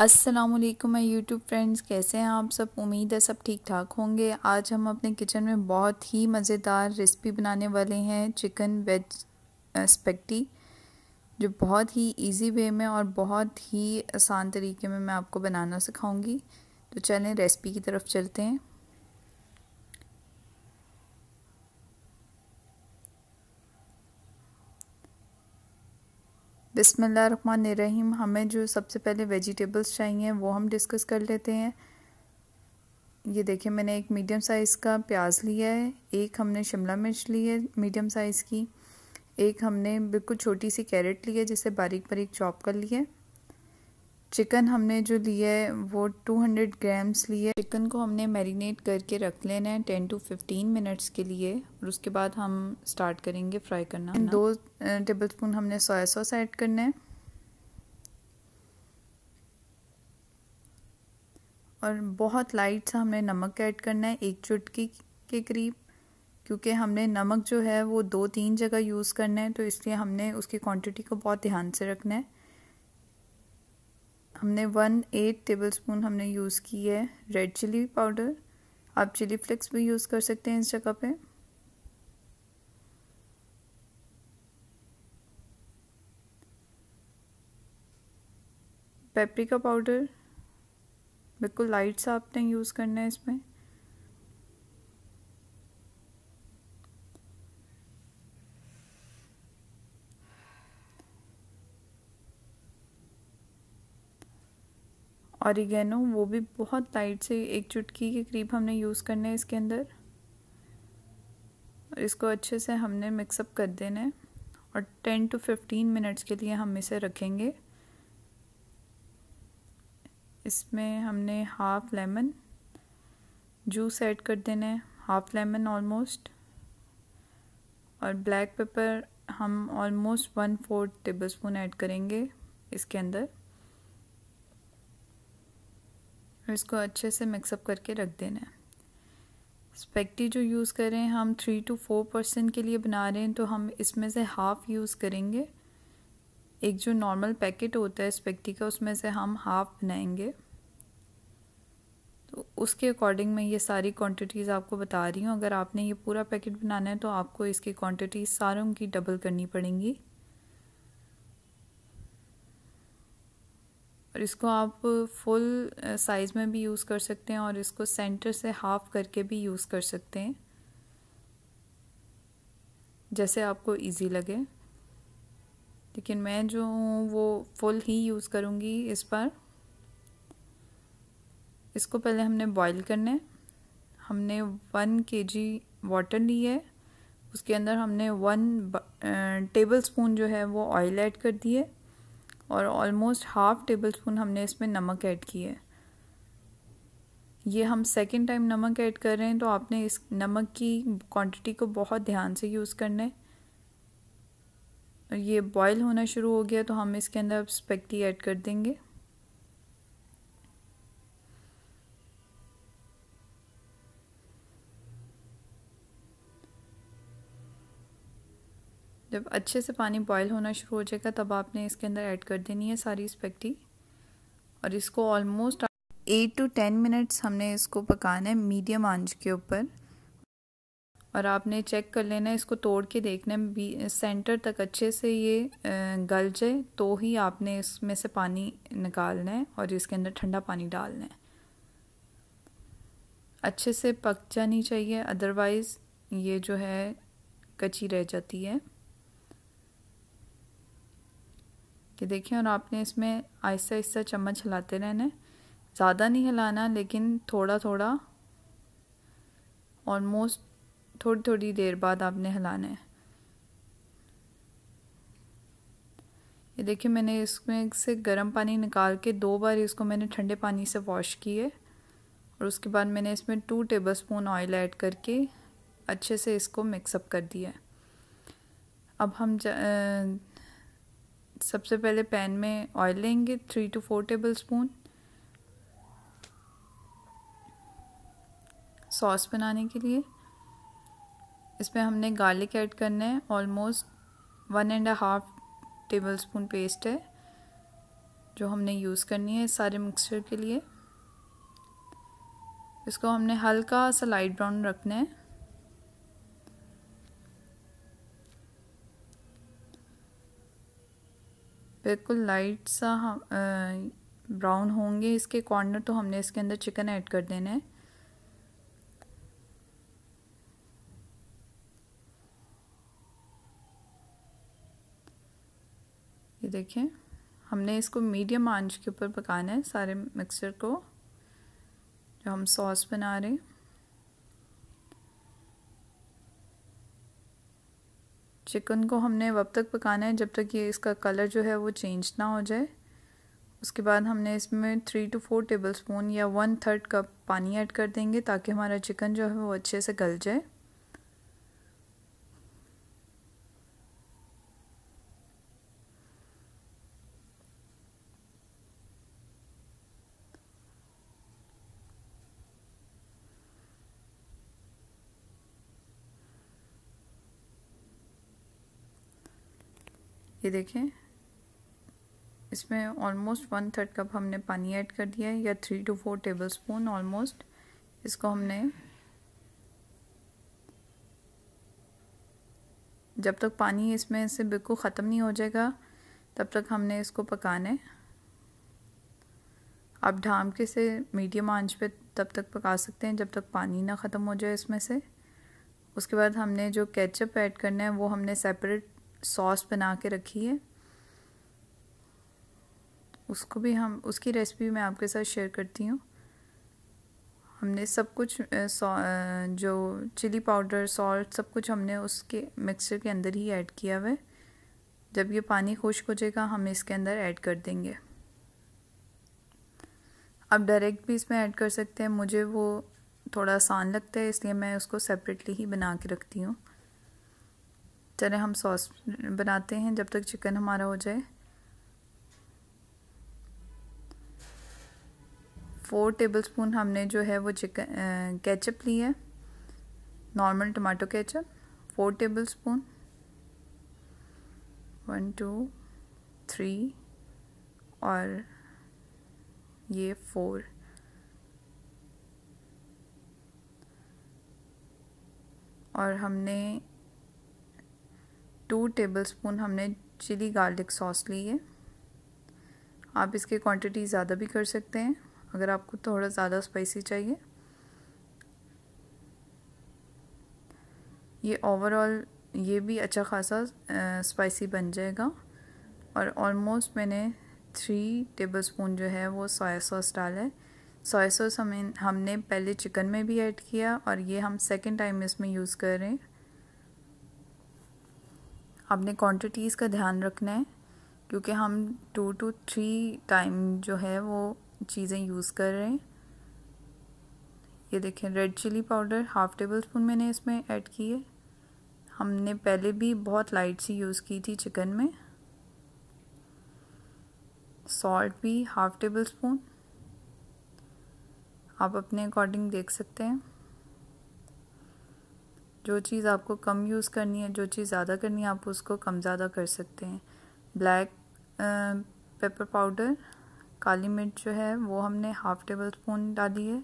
अस्सलाम वालेकुम मैं यूट्यूब फ्रेंड्स कैसे हैं आप सब उम्मीद है सब ठीक ठाक होंगे आज हम अपने किचन में बहुत ही मज़ेदार रेसिपी बनाने वाले हैं चिकन वेज स्पेक्टी जो बहुत ही इजी वे में और बहुत ही आसान तरीके में मैं आपको बनाना सिखाऊंगी तो चलें रेसिपी की तरफ चलते हैं बिसमीम हमें जो सबसे पहले वेजिटेबल्स चाहिए वो हम डिस्कस कर लेते हैं ये देखिए मैंने एक मीडियम साइज़ का प्याज लिया है एक हमने शिमला मिर्च ली है मीडियम साइज़ की एक हमने बिल्कुल छोटी सी कैरेट ली है जिसे बारीक बारीक चॉप कर लिया है चिकन हमने जो लिया है वो 200 ग्राम्स लिए चिकन को हमने मैरिनेट करके रख लेना है 10 टू 15 मिनट्स के लिए और उसके बाद हम स्टार्ट करेंगे फ्राई करना हम्म। दो टेबल स्पून हमने सोया सॉस ऐड करना है और बहुत लाइट सा हमने नमक ऐड करना है एक चुटकी के करीब क्योंकि हमने नमक जो है वो दो तीन जगह यूज़ करना है तो इसलिए हमने उसकी क्वांटिटी को बहुत ध्यान से रखना है हमने वन एट टेबल स्पून हमने यूज़ की है रेड चिली पाउडर आप चिली फ्लेक्स भी यूज़ कर सकते हैं इस जगह पे पेपरिका पाउडर बिल्कुल लाइट सा आपने यूज़ करना है इसमें ऑरिगेनो oh, वो भी बहुत लाइट से एक चुटकी के करीब हमने यूज़ करना है इसके अंदर और इसको अच्छे से हमने मिक्सअप कर देना है और टेन टू फिफ्टीन मिनट्स के लिए हम इसे रखेंगे इसमें हमने हाफ लेमन जूस ऐड कर देना है हाफ लेमन ऑलमोस्ट और ब्लैक पेपर हम almost one fourth tablespoon add करेंगे इसके अंदर और इसको अच्छे से मिक्सअप करके रख देना है स्पेक्टी जो यूज़ करें हम थ्री टू फोर परसेंट के लिए बना रहे हैं तो हम इसमें से हाफ़ यूज़ करेंगे एक जो नॉर्मल पैकेट होता है स्पेक्टी का उसमें से हम हाफ़ बनाएंगे तो उसके अकॉर्डिंग मैं ये सारी क्वांटिटीज़ आपको बता रही हूँ अगर आपने ये पूरा पैकेट बनाना है तो आपको इसकी क्वांटिटीज़ सारों की डबल करनी पड़ेंगी और इसको आप फुल साइज़ में भी यूज़ कर सकते हैं और इसको सेंटर से हाफ करके भी यूज़ कर सकते हैं जैसे आपको इजी लगे लेकिन मैं जो हूँ वो फुल ही यूज़ करूँगी इस पर इसको पहले हमने बॉईल करना है हमने वन के जी वाटर ली है उसके अंदर हमने वन टेबल स्पून जो है वो ऑयल ऐड कर दिए और ऑलमोस्ट हाफ टेबल स्पून हमने इसमें नमक ऐड किया है ये हम सेकेंड टाइम नमक ऐड कर रहे हैं तो आपने इस नमक की क्वांटिटी को बहुत ध्यान से यूज़ करना है और ये बॉयल होना शुरू हो गया तो हम इसके अंदर अब स्पेक्टी ऐड कर देंगे जब अच्छे से पानी बॉयल होना शुरू हो जाएगा तब आपने इसके अंदर ऐड कर देनी है सारी स्पेक्टी और इसको almost eight to ten minutes हमने इसको पकाना है मीडियम आंच के ऊपर और आपने चेक कर लेना है इसको तोड़ के देखना है सेंटर तक अच्छे से ये गल जाए तो ही आपने इसमें से पानी निकालना है और इसके अंदर ठंडा पानी डालना है अच्छे से पक जानी चाहिए अदरवाइज़ ये जो है कच्ची रह जाती है ये देखिए और आपने इसमें आहिस्ता आहिस्ता चम्मच हिलाते रहना ज़्यादा नहीं हिलाना लेकिन थोड़ा थोड़ा ऑलमोस्ट थोड़ी थोड़ी देर बाद आपने हिलाना है ये देखिए मैंने इसमें से गर्म पानी निकाल के दो बार इसको मैंने ठंडे पानी से वॉश किए और उसके बाद मैंने इसमें टू टेबलस्पून ऑयल ऐड करके अच्छे से इसको मिक्सअप कर दिया अब हम सबसे पहले पैन में ऑयल लेंगे three to four tablespoon sauce बनाने के लिए इसमें हमने गार्लिक ऐड करना है almost one and half tablespoon paste है जो हमने यूज़ करनी है सारे मिक्सचर के लिए इसको हमने हल्का सा लाइट ब्राउन रखना है बिल्कुल लाइट सा हम हाँ, ब्राउन होंगे इसके कॉर्नर तो हमने इसके अंदर चिकन ऐड कर देना है ये देखें हमने इसको मीडियम आंच के ऊपर पकाना है सारे मिक्सचर को जो हम सॉस बना रहे हैं चिकन को हमने वब तक पकाना है जब तक ये इसका कलर जो है वो चेंज ना हो जाए उसके बाद हमने इसमें three to four tablespoon या वन थर्ड कप पानी ऐड कर देंगे ताकि हमारा चिकन जो है वो अच्छे से गल जाए ये देखें इसमें ऑलमोस्ट वन थर्ड कप हमने पानी ऐड कर दिया है या three to four tablespoon almost इसको हमने जब तक पानी इसमें से बिल्कुल ख़त्म नहीं हो जाएगा तब तक हमने इसको पकाना है आप ढाम के से मीडियम आंच पे तब तक पका सकते हैं जब तक पानी ना ख़त्म हो जाए इसमें से उसके बाद हमने जो केचप ऐड करना है वो हमने सेपरेट सॉस बना के रखी है उसको भी हम उसकी रेसिपी मैं आपके साथ शेयर करती हूँ हमने सब कुछ जो चिली पाउडर सॉल्ट सब कुछ हमने उसके मिक्सचर के अंदर ही ऐड किया हुआ है जब ये पानी खुश्क हो जाएगा हम इसके अंदर ऐड कर देंगे आप डायरेक्ट भी इसमें ऐड कर सकते हैं मुझे वो थोड़ा आसान लगता है इसलिए मैं उसको सेपरेटली ही बना के रखती हूँ चले हम सॉस बनाते हैं जब तक चिकन हमारा हो जाए फोर टेबलस्पून हमने जो है वो चिकन केचप ली है normal tomato ketchup four tablespoon one two three और ये फोर और हमने टू टेबलस्पून हमने चिली गार्लिक सॉस ली है आप इसके क्वांटिटी ज़्यादा भी कर सकते हैं अगर आपको थोड़ा ज़्यादा स्पाइसी चाहिए ये ओवरऑल ये भी अच्छा खासा स्पाइसी बन जाएगा और ऑलमोस्ट मैंने थ्री टेबलस्पून जो है वो सोया सॉस डाला है सोया सॉस हमें हमने पहले चिकन में भी ऐड किया और ये हम सेकेंड टाइम इसमें यूज़ कर रहे हैं आपने क्वांटिटीज़ का ध्यान रखना है क्योंकि हम टू टू थ्री टाइम जो है वो चीज़ें यूज़ कर रहे हैं ये देखें red chilli powder half tablespoon मैंने इसमें ऐड की है हमने पहले भी बहुत लाइट सी यूज़ की थी चिकन में सॉल्ट भी हाफ़ टेबल स्पून आप अपने अकॉर्डिंग देख सकते हैं जो चीज़ आपको कम यूज़ करनी है जो चीज़ ज़्यादा करनी है आप उसको कम ज़्यादा कर सकते हैं ब्लैक पेपर पाउडर काली मिर्च जो है वो हमने हाफ टेबल स्पून डाली है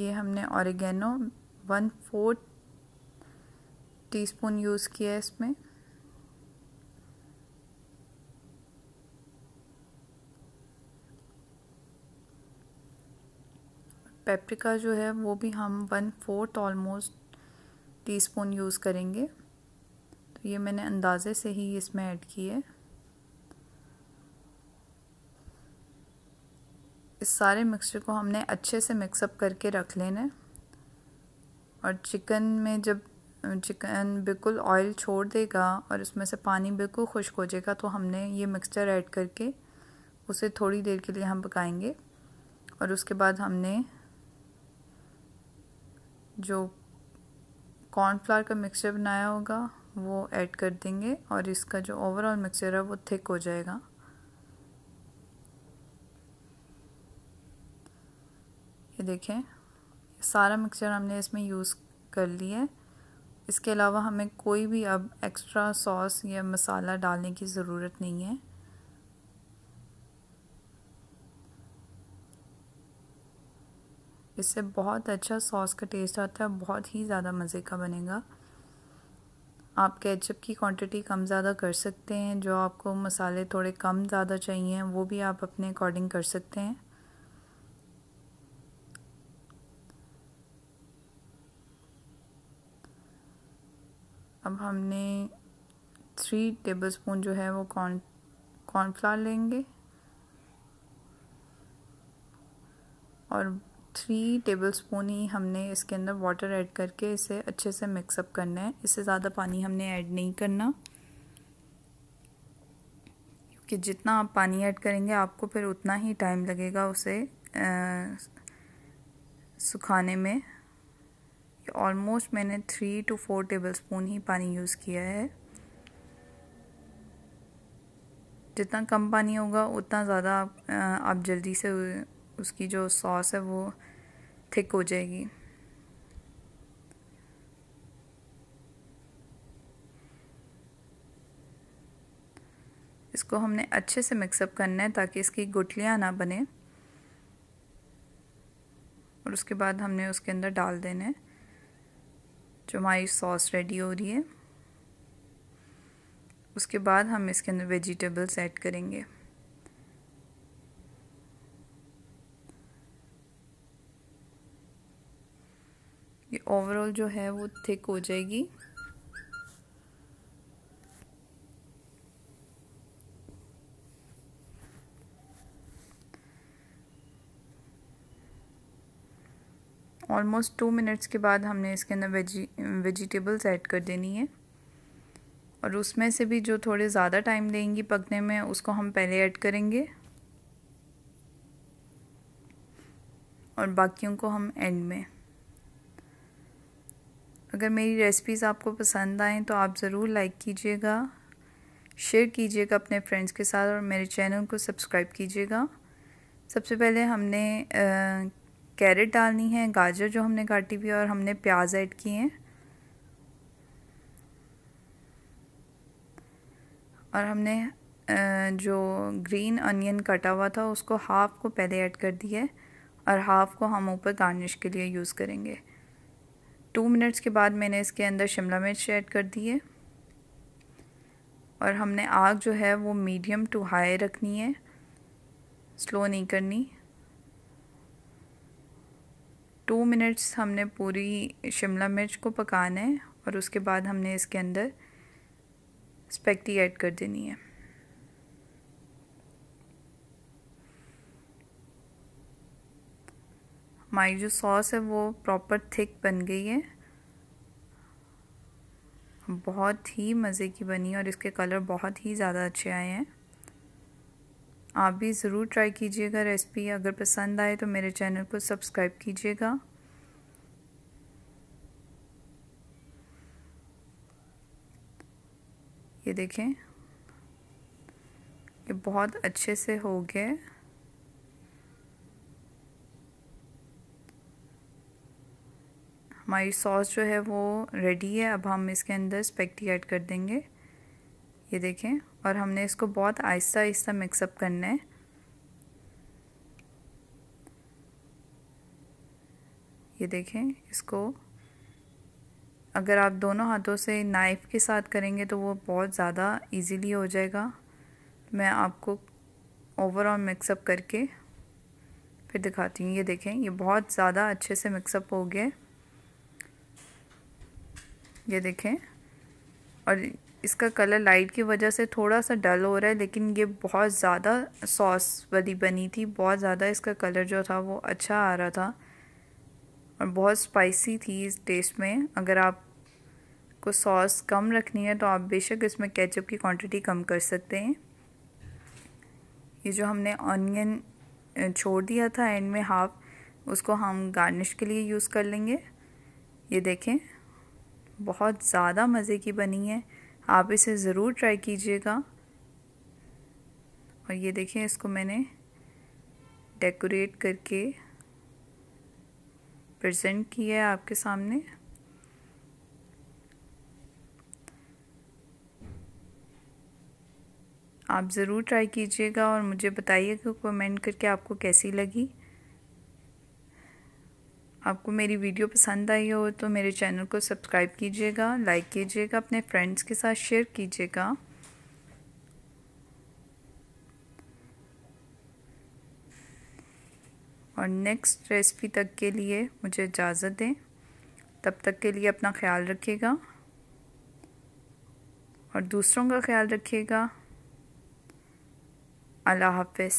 ये हमने oregano one fourth teaspoon use किया है इसमें पेपरिका जो है वो भी हम one fourth almost teaspoon use करेंगे तो ये मैंने अंदाज़े से ही इसमें ऐड की है इस सारे मिक्सचर को हमने अच्छे से मिक्सअप करके रख लेना है और चिकन में जब चिकन बिल्कुल ऑयल छोड़ देगा और उसमें से पानी बिल्कुल खुश्क हो जाएगा तो हमने ये मिक्सचर ऐड करके उसे थोड़ी देर के लिए हम पकाएंगे और उसके बाद हमने जो कॉर्नफ्लावर का मिक्सचर बनाया होगा वो ऐड कर देंगे और इसका जो ओवरऑल मिक्सचर है वो थिक हो जाएगा ये देखें सारा मिक्सचर हमने इसमें यूज़ कर लिया है इसके अलावा हमें कोई भी अब एक्स्ट्रा सॉस या मसाला डालने की ज़रूरत नहीं है इससे बहुत अच्छा सॉस का टेस्ट आता है बहुत ही ज़्यादा मज़े का बनेगा आप केचप की क्वांटिटी कम ज़्यादा कर सकते हैं जो आपको मसाले थोड़े कम ज़्यादा चाहिए वो भी आप अपने अकॉर्डिंग कर सकते हैं अब हमने थ्री टेबलस्पून जो है वो कॉर्न कॉर्नफ्लावर लेंगे और थ्री टेबल स्पून ही हमने इसके अंदर वाटर ऐड करके इसे अच्छे से मिक्सअप करना है इससे ज़्यादा पानी हमने ऐड नहीं करना कि जितना आप पानी ऐड करेंगे आपको फिर उतना ही टाइम लगेगा उसे आ, सुखाने में ऑलमोस्ट मैंने three to four tablespoon ही पानी यूज़ किया है जितना कम पानी होगा उतना ज़्यादा आप, आप जल्दी से उसकी जो सॉस है वो थिक हो जाएगी इसको हमने अच्छे से मिक्सअप करना है ताकि इसकी गुटलियाँ ना बने और उसके बाद हमने उसके अंदर डाल देना है जो हमारी सॉस रेडी हो रही है उसके बाद हम इसके अंदर वेजिटेबल्स ऐड करेंगे ओवरऑल जो है वो थिक हो जाएगी ऑलमोस्ट टू मिनट्स के बाद हमने इसके अंदर वेजी वेजिटेबल्स ऐड कर देनी है और उसमें से भी जो थोड़े ज़्यादा टाइम लेंगी पकने में उसको हम पहले ऐड करेंगे और बाकियों को हम एंड में अगर मेरी रेसिपीज़ आपको पसंद आएँ तो आप ज़रूर लाइक कीजिएगा शेयर कीजिएगा अपने फ्रेंड्स के साथ और मेरे चैनल को सब्सक्राइब कीजिएगा सबसे पहले हमने कैरेट डालनी है गाजर जो हमने काटी हुई और हमने प्याज ऐड किए हैं और हमने जो ग्रीन अनियन कटा हुआ था उसको हाफ़ को पहले ऐड कर दिया है और हाफ़ को हम ऊपर गार्निश के लिए यूज़ करेंगे टू मिनट्स के बाद मैंने इसके अंदर शिमला मिर्च ऐड कर दी है और हमने आग जो है वो मीडियम टू हाई रखनी है स्लो नहीं करनी टू मिनट्स हमने पूरी शिमला मिर्च को पकाना है और उसके बाद हमने इसके अंदर स्पेक्टी ऐड कर देनी है हमारी जो सॉस है वो प्रॉपर थिक बन गई है बहुत ही मज़े की बनी और इसके कलर बहुत ही ज़्यादा अच्छे आए हैं आप भी ज़रूर ट्राई कीजिएगा रेसिपी अगर पसंद आए तो मेरे चैनल को सब्सक्राइब कीजिएगा ये देखें ये बहुत अच्छे से हो गए हमारी सॉस जो है वो रेडी है अब हम इसके अंदर स्पेक्टी ऐड कर देंगे ये देखें और हमने इसको बहुत आहिस्ता आहिस्ता मिक्सअप करना है ये देखें इसको अगर आप दोनों हाथों से नाइफ़ के साथ करेंगे तो वो बहुत ज़्यादा इजीली हो जाएगा मैं आपको ओवरऑल मिक्सअप करके फिर दिखाती हूँ ये देखें ये बहुत ज़्यादा अच्छे से मिक्सअप हो गया ये देखें और इसका कलर लाइट की वजह से थोड़ा सा डल हो रहा है लेकिन ये बहुत ज़्यादा सॉस वाली बनी थी बहुत ज़्यादा इसका कलर जो था वो अच्छा आ रहा था और बहुत स्पाइसी थी इस टेस्ट में अगर आप को सॉस कम रखनी है तो आप बेशक इसमें केचप की क्वांटिटी कम कर सकते हैं ये जो हमने ऑनियन छोड़ दिया था एंड में हाफ उसको हम गार्निश के लिए यूज़ कर लेंगे ये देखें बहुत ज़्यादा मज़े की बनी है आप इसे ज़रूर ट्राई कीजिएगा और ये देखें इसको मैंने डेकोरेट करके प्रेजेंट किया है आपके सामने आप ज़रूर ट्राई कीजिएगा और मुझे बताइएगा कमेंट करके आपको कैसी लगी आपको मेरी वीडियो पसंद आई हो तो मेरे चैनल को सब्सक्राइब कीजिएगा लाइक कीजिएगा अपने फ्रेंड्स के साथ शेयर कीजिएगा और नेक्स्ट रेसिपी तक के लिए मुझे इजाज़त दें तब तक के लिए अपना ख्याल रखिएगा और दूसरों का ख्याल रखिएगा अल्लाह हाफिज़